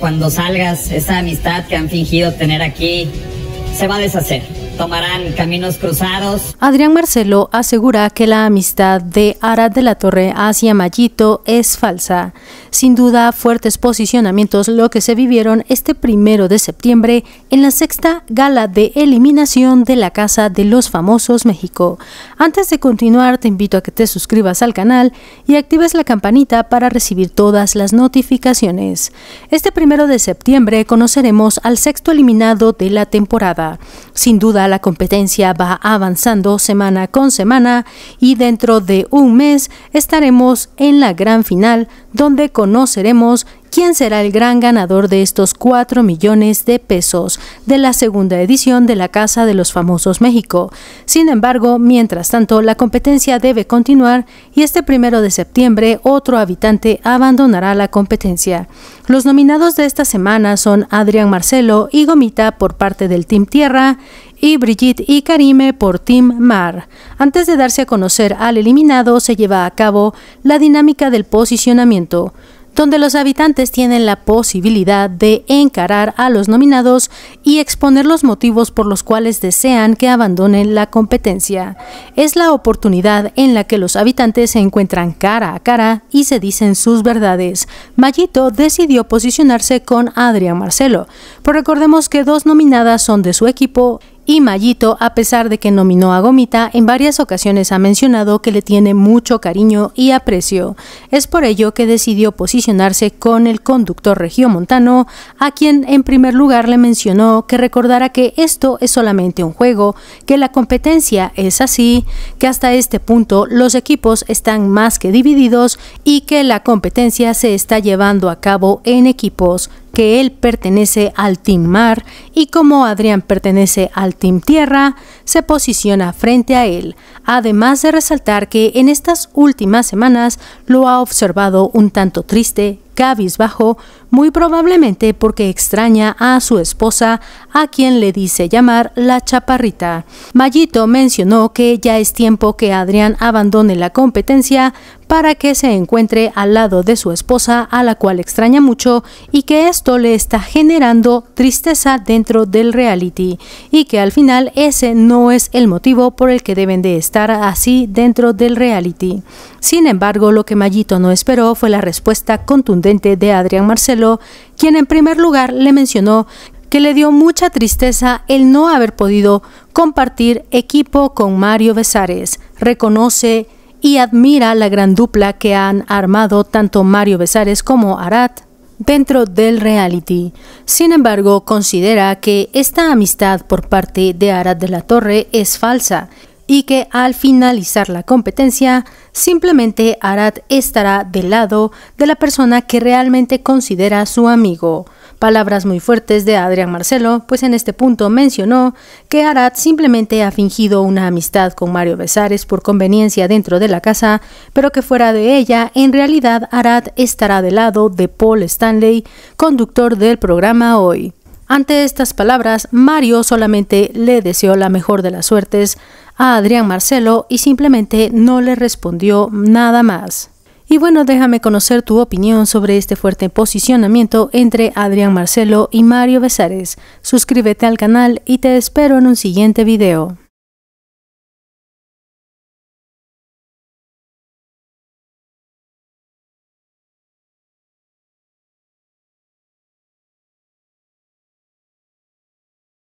Cuando salgas, esa amistad que han fingido tener aquí se va a deshacer tomarán caminos cruzados. Adrián Marcelo asegura que la amistad de ara de la Torre hacia Mallito es falsa. Sin duda, fuertes posicionamientos lo que se vivieron este primero de septiembre en la sexta gala de eliminación de la Casa de los Famosos México. Antes de continuar, te invito a que te suscribas al canal y actives la campanita para recibir todas las notificaciones. Este primero de septiembre conoceremos al sexto eliminado de la temporada. Sin duda, la competencia va avanzando semana con semana y dentro de un mes estaremos en la gran final donde conoceremos quién será el gran ganador de estos 4 millones de pesos de la segunda edición de la Casa de los Famosos México. Sin embargo, mientras tanto, la competencia debe continuar y este primero de septiembre otro habitante abandonará la competencia. Los nominados de esta semana son Adrián Marcelo y Gomita por parte del Team Tierra y Brigitte y Karime por Team Mar. Antes de darse a conocer al eliminado, se lleva a cabo la dinámica del posicionamiento donde los habitantes tienen la posibilidad de encarar a los nominados y exponer los motivos por los cuales desean que abandonen la competencia. Es la oportunidad en la que los habitantes se encuentran cara a cara y se dicen sus verdades. Mayito decidió posicionarse con Adrián Marcelo, pero pues recordemos que dos nominadas son de su equipo y Mayito, a pesar de que nominó a Gomita, en varias ocasiones ha mencionado que le tiene mucho cariño y aprecio. Es por ello que decidió posicionarse con el conductor Montano, a quien en primer lugar le mencionó que recordara que esto es solamente un juego, que la competencia es así, que hasta este punto los equipos están más que divididos y que la competencia se está llevando a cabo en equipos que él pertenece al Team Mar y como Adrián pertenece al Team Tierra, se posiciona frente a él, además de resaltar que en estas últimas semanas lo ha observado un tanto triste bajó muy probablemente porque extraña a su esposa, a quien le dice llamar la chaparrita. Mallito mencionó que ya es tiempo que Adrián abandone la competencia para que se encuentre al lado de su esposa, a la cual extraña mucho, y que esto le está generando tristeza dentro del reality, y que al final ese no es el motivo por el que deben de estar así dentro del reality. Sin embargo, lo que Mallito no esperó fue la respuesta contundente de Adrián Marcelo, quien en primer lugar le mencionó que le dio mucha tristeza el no haber podido compartir equipo con Mario Besares. Reconoce y admira la gran dupla que han armado tanto Mario Besares como Arat dentro del reality. Sin embargo, considera que esta amistad por parte de Arad de la Torre es falsa y que al finalizar la competencia simplemente Arad estará del lado de la persona que realmente considera su amigo. Palabras muy fuertes de Adrián Marcelo, pues en este punto mencionó que Arad simplemente ha fingido una amistad con Mario Besares por conveniencia dentro de la casa, pero que fuera de ella, en realidad Arad estará del lado de Paul Stanley, conductor del programa hoy. Ante estas palabras, Mario solamente le deseó la mejor de las suertes a Adrián Marcelo y simplemente no le respondió nada más. Y bueno, déjame conocer tu opinión sobre este fuerte posicionamiento entre Adrián Marcelo y Mario Besares. Suscríbete al canal y te espero en un siguiente video.